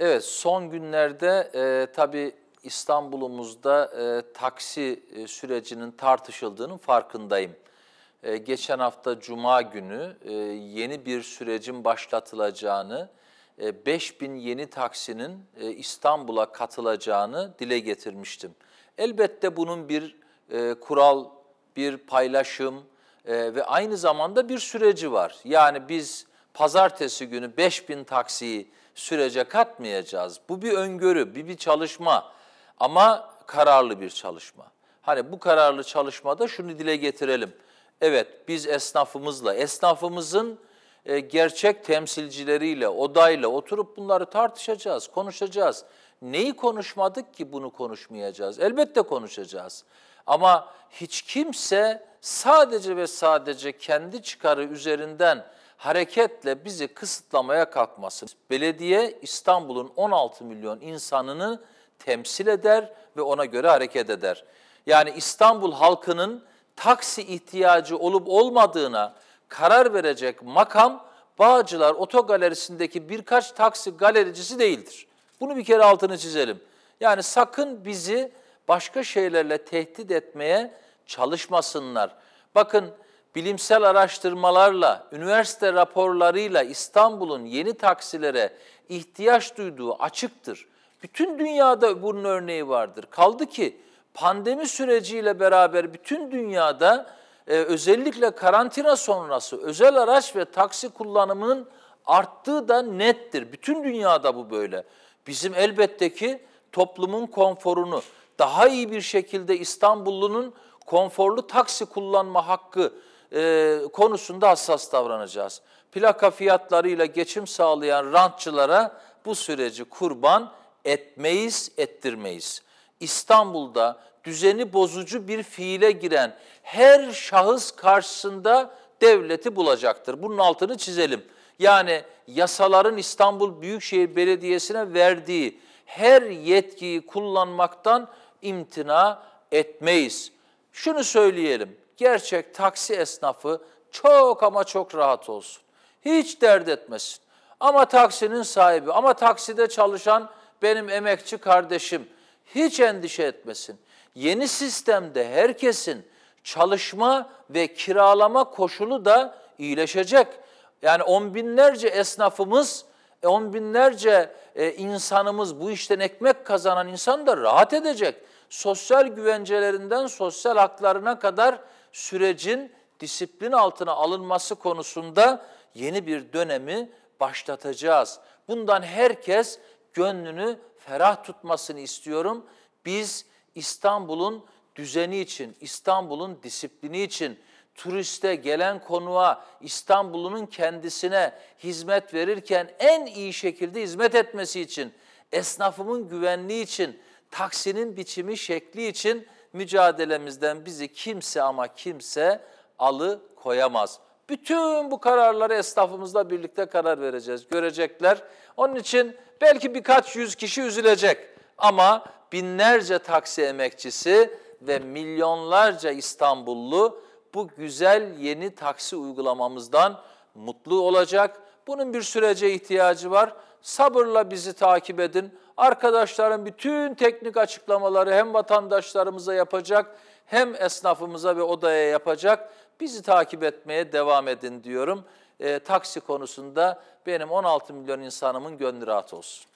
Evet, son günlerde e, tabii İstanbul'umuzda e, taksi e, sürecinin tartışıldığının farkındayım. E, geçen hafta Cuma günü e, yeni bir sürecin başlatılacağını, e, 5000 yeni taksinin e, İstanbul'a katılacağını dile getirmiştim. Elbette bunun bir e, kural, bir paylaşım e, ve aynı zamanda bir süreci var. Yani biz pazartesi günü 5000 taksiyi sürece katmayacağız. Bu bir öngörü, bir bir çalışma ama kararlı bir çalışma. Hani bu kararlı çalışmada şunu dile getirelim. Evet biz esnafımızla, esnafımızın e, gerçek temsilcileriyle, odayla oturup bunları tartışacağız, konuşacağız. Neyi konuşmadık ki bunu konuşmayacağız? Elbette konuşacağız. Ama hiç kimse sadece ve sadece kendi çıkarı üzerinden hareketle bizi kısıtlamaya kalkması. Belediye İstanbul'un 16 milyon insanını temsil eder ve ona göre hareket eder. Yani İstanbul halkının taksi ihtiyacı olup olmadığına karar verecek makam Bağcılar Otogalerisindeki birkaç taksi galericisi değildir. Bunu bir kere altını çizelim. Yani sakın bizi başka şeylerle tehdit etmeye çalışmasınlar. Bakın bilimsel araştırmalarla, üniversite raporlarıyla İstanbul'un yeni taksilere ihtiyaç duyduğu açıktır. Bütün dünyada bunun örneği vardır. Kaldı ki pandemi süreciyle beraber bütün dünyada e, özellikle karantina sonrası özel araç ve taksi kullanımının arttığı da nettir. Bütün dünyada bu böyle. Bizim elbette ki toplumun konforunu daha iyi bir şekilde İstanbullunun konforlu taksi kullanma hakkı e, konusunda hassas davranacağız. Plaka fiyatlarıyla geçim sağlayan rantçılara bu süreci kurban etmeyiz, ettirmeyiz. İstanbul'da düzeni bozucu bir fiile giren her şahıs karşısında devleti bulacaktır. Bunun altını çizelim. Yani yasaların İstanbul Büyükşehir Belediyesi'ne verdiği her yetkiyi kullanmaktan imtina etmeyiz. Şunu söyleyelim gerçek taksi esnafı çok ama çok rahat olsun. Hiç dert etmesin. Ama taksinin sahibi, ama takside çalışan benim emekçi kardeşim hiç endişe etmesin. Yeni sistemde herkesin çalışma ve kiralama koşulu da iyileşecek. Yani on binlerce esnafımız, on binlerce e, insanımız bu işten ekmek kazanan insan da rahat edecek. Sosyal güvencelerinden sosyal haklarına kadar sürecin disiplin altına alınması konusunda yeni bir dönemi başlatacağız. Bundan herkes gönlünü ferah tutmasını istiyorum. Biz İstanbul'un düzeni için, İstanbul'un disiplini için, turiste, gelen konuğa, İstanbul'un kendisine hizmet verirken en iyi şekilde hizmet etmesi için, esnafımın güvenliği için, taksinin biçimi, şekli için mücadelemizden bizi kimse ama kimse alıkoyamaz. Bütün bu kararları esnafımızla birlikte karar vereceğiz, görecekler. Onun için belki birkaç yüz kişi üzülecek ama binlerce taksi emekçisi ve milyonlarca İstanbullu bu güzel yeni taksi uygulamamızdan mutlu olacak. Bunun bir sürece ihtiyacı var sabırla bizi takip edin. Arkadaşların bütün teknik açıklamaları hem vatandaşlarımıza yapacak hem esnafımıza ve odaya yapacak. Bizi takip etmeye devam edin diyorum. E, taksi konusunda benim 16 milyon insanımın gönlü rahat olsun.